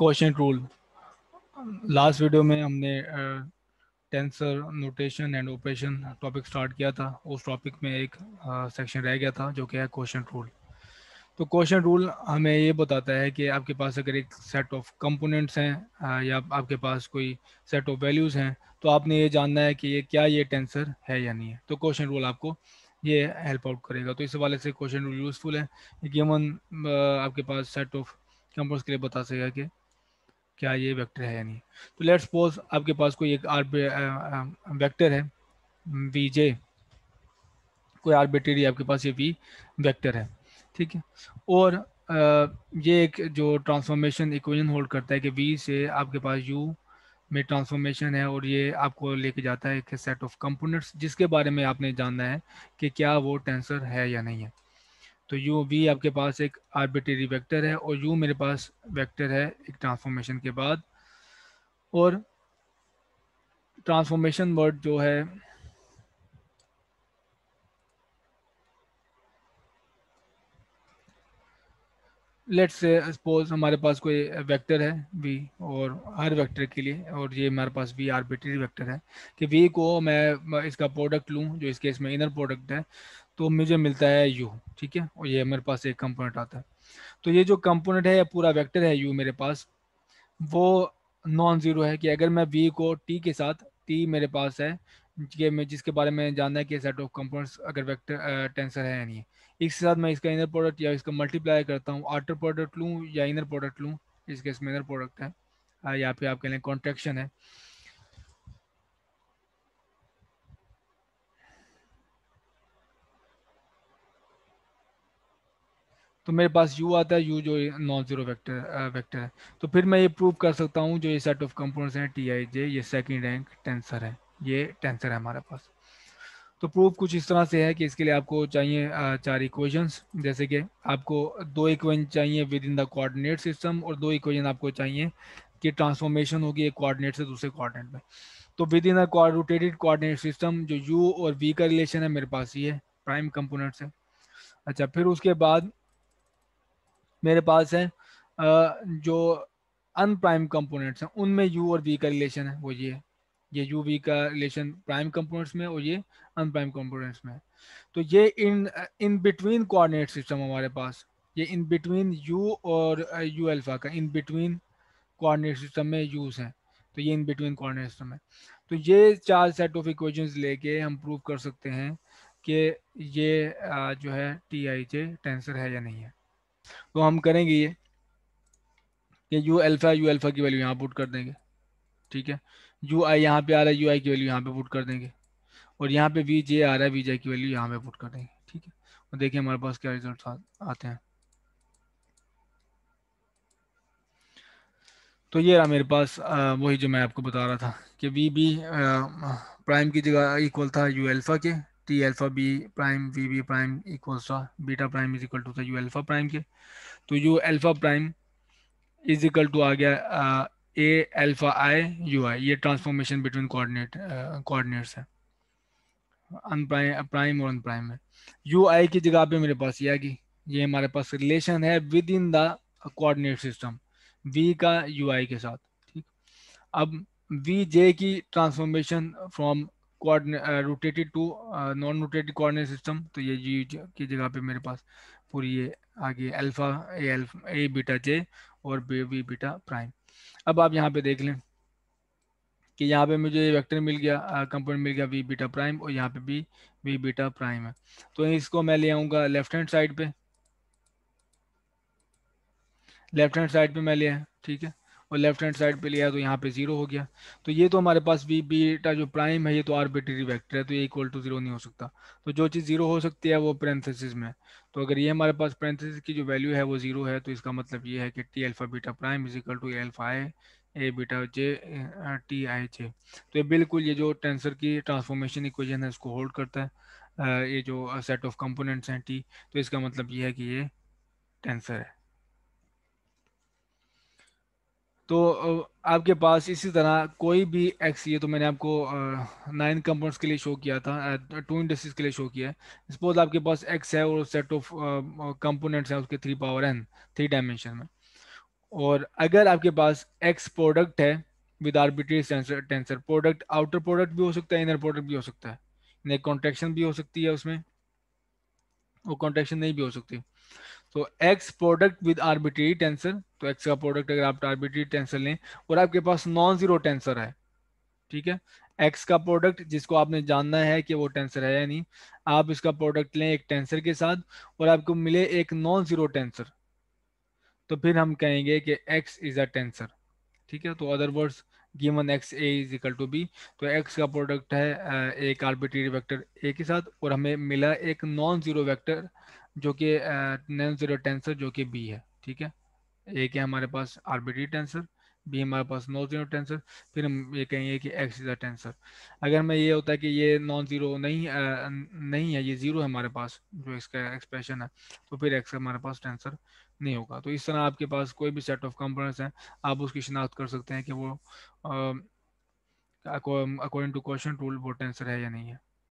question rule last video में हमने tensor notation and operation topic start किया था उस टॉपिक में एक सेक्शन रह गया था जो कि है क्वेश्चन रूल तो क्वेश्चन रूल हमें ये बताता है कि आपके पास अगर एक सेट ऑफ कंपोनेंट्स हैं या आपके पास कोई सेट ऑफ वैल्यूज़ हैं तो आपने ये जानना है कि ये क्या ये टेंसर है या नहीं है तो क्वेश्चन रूल आपको ये हेल्प आउट करेगा तो इस हवाले से क्वेश्चन रूल यूज़फुल है एक आपके पास सेट ऑफ कंपोनेंट्स के लिए बता सकेगा कि क्या ये वेक्टर है या नहीं तो लेट्स सपोज आपके पास कोई एक वेक्टर है वी जे कोई आर्बिट्रेरी आपके पास ये वी वेक्टर है ठीक है और ये एक जो ट्रांसफॉर्मेशन इक्वेशन होल्ड करता है कि वी से आपके पास यू में ट्रांसफॉर्मेशन है और ये आपको लेके जाता है एक सेट ऑफ कंपोनेंट्स जिसके बारे में आपने जानना है कि क्या वो टेंसर है या नहीं है तो यू वी आपके पास एक आर्बिटरी वेक्टर है और यू मेरे पास वेक्टर है एक ट्रांसफॉर्मेशन के बाद और ट्रांसफॉर्मेशन वर्ड जो है लेट्स से सपोज हमारे पास कोई वेक्टर है वी और हर वेक्टर के लिए और ये हमारे पास वी आर्बिटरी वेक्टर है कि वी को मैं इसका प्रोडक्ट लूँ जो इस केस में इनर प्रोडक्ट है तो मुझे मिलता है यू ठीक है और ये मेरे पास एक कंपोनेंट आता है तो ये जो कंपोनेंट है या पूरा वेक्टर है यू मेरे पास वो नॉन ज़ीरो है कि अगर मैं वी को टी के साथ टी मेरे पास है ये मैं जिसके बारे में जानना है कि सेट ऑफ कंपोनेंट्स अगर वेक्टर टेंसर है या नहीं इसके साथ मैं इसका इनर प्रोडक्ट या इसका मल्टीप्लाई करता हूँ आउटर प्रोडक्ट लूँ या इनर प्रोडक्ट लूँ इसके इसमें इनर प्रोडक्ट है हाँ, या फिर आप कह लें कॉन्ट्रेक्शन है तो मेरे पास यू आता है यू जो नॉन ज़ीरो वेक्टर वेक्टर है तो फिर मैं ये प्रूव कर सकता हूँ जो ये सेट ऑफ कंपोनेंट्स हैं टी आई जे ये सेकेंड रैंक टेंसर है ये टेंसर है हमारे पास तो प्रूफ कुछ इस तरह से है कि इसके लिए आपको चाहिए चार इक्वेशंस जैसे कि आपको दो इक्वेशन चाहिए within the coordinate system और दो इक्वेशन आपको चाहिए कि ट्रांसफॉर्मेशन होगी एक कोऑर्डिनेट से दूसरे कोऑर्डिनेट में तो within rotated coordinate system जो यू और वी का रिलेशन है मेरे पास ये प्राइम कंपोनेंट्स है अच्छा फिर उसके बाद मेरे पास है जो अनप्राइम कंपोनेंट्स हैं उनमें यू और वी का रिलेशन है वो ये ये यू वी का रिलेशन प्राइम कंपोनेंट्स में और ये अनप्राइम कंपोनेंट्स में तो ये in in between coordinate system हमारे पास ये इन बिटवीन यू और यू अल्फा का इन बिटवीन कोऑर्डिनेट सिस्टम में यूज़ है तो ये इन बिटवीन कोऑर्डिनेट सिस्टम है तो ये चार सेट ऑफ इक्वेशंस लेके हम प्रूव कर सकते हैं कि ये जो है टी आई जे टेंसर है या नहीं है तो हम करेंगे ये कि यू अल्फ़ा यू अल्फ़ा की वैल्यू यहाँ पुट कर देंगे ठीक है यू आई यहाँ पे आ रहा है यू आई की वैल्यू यहाँ पे पुट कर देंगे और यहाँ पे वी जे आ रहा है वी जे की वैल्यू यहाँ पे पुट कर देंगे ठीक है और देखिए हमारे पास क्या रिजल्ट आते हैं तो ये रहा मेरे पास वही जो मैं आपको बता रहा था कि वी बी प्राइम की जगह इक्वल था यू अल्फ़ा के T alpha B prime V B prime equals to beta prime is equal to था यू अल्फ़ा प्राइम के तो U alpha prime is equal to आ गया A alpha I U I ये transformation between coordinate coordinates है unprime prime और unprime है U I की जगह पे मेरे पास ये आ गई ये हमारे पास रिलेशन है within the coordinate system V का यू आई के साथ ठीक अब वी जे की transformation from rotated to non rotated coordinate system तो ये जी की जगह पे मेरे पास पूरी ये आगे alpha A alpha A beta J और बी बी बीटा प्राइम अब आप यहाँ पे देख लें कि यहाँ पे मुझे वेक्टर मिल गया कंपोनेंट uh, मिल गया वी बीटा प्राइम और यहाँ पे भी वी बीटा प्राइम है तो इसको मैं ले आऊँगा लेफ्ट हैंड साइड पे लेफ्ट हैंड साइड पे मैं लिया ठीक है और लेफ्ट हैंड साइड पे लिया तो यहाँ पे जीरो हो गया तो ये तो हमारे पास वी बीटा जो प्राइम है ये तो आर्बिट्री वेक्टर है तो ये इक्वल टू जीरो नहीं हो सकता तो जो चीज़ जीरो हो सकती है वो पेरेंथेसिस में तो अगर ये हमारे पास पेरेंथेसिस की जो वैल्यू है वो जीरो है तो इसका मतलब ये है कि T alpha beta prime is equal to alpha I A beta J T I J तो ये बिल्कुल ये जो टेंसर की ट्रांसफॉर्मेशन इक्वेशन है इसको होल्ड करता है ये जो सेट ऑफ कंपोनेंट्स हैं टी तो इसका मतलब ये है कि ये टेंसर है तो आपके पास इसी तरह कोई भी एक्स ये तो मैंने आपको नाइन कंपोनेंट्स के लिए शो किया था टू इंडस्ट्रीज के लिए शो किया है सपोज आपके पास एक्स है और सेट ऑफ कंपोनेंट्स हैं उसके three power N three dimension में और अगर आपके पास एक्स प्रोडक्ट है with arbitrary tensor product outer product भी हो सकता है इनर प्रोडक्ट भी हो सकता है कॉन्ट्रेक्शन भी हो सकती है उसमें और कॉन्ट्रेक्शन नहीं भी हो सकती तो x product with arbitrary tensor तो x का प्रोडक्ट अगर आप आर्बिट्री टेंसर लें और आपके पास नॉन जीरो टेंसर है ठीक है x का प्रोडक्ट जिसको आपने जानना है कि वो टेंसर है या नहीं आप इसका प्रोडक्ट लें एक टेंसर के साथ और आपको मिले एक नॉन जीरो टेंसर तो फिर हम कहेंगे कि x इज अ टेंसर ठीक है तो other words given x a is equal to b तो x का प्रोडक्ट है एक आर्बिट्री वेक्टर a के साथ और हमें मिला एक नॉन जीरो वेक्टर जो कि नैन जीरो टेंसर जो कि बी है ठीक है एक है हमारे पास आरबीटी टेंसर बी हमारे पास नॉन जीरो टेंसर फिर हम ये कहेंगे कि एक्स इज अ टेंसर अगर हमें ये होता है कि ये नॉन जीरो नहीं आ, नहीं है ये जीरो है हमारे पास जो इसका एक्सप्रेशन है तो फिर एक्स हमारे पास टेंसर नहीं होगा तो इस तरह आपके पास कोई भी सेट ऑफ कंपोनेंट्स हैं आप उसकी शिनाख्त कर सकते हैं कि वो अकॉर्डिंग टू क्वेश्चन रूल वो टेंसर है या नहीं है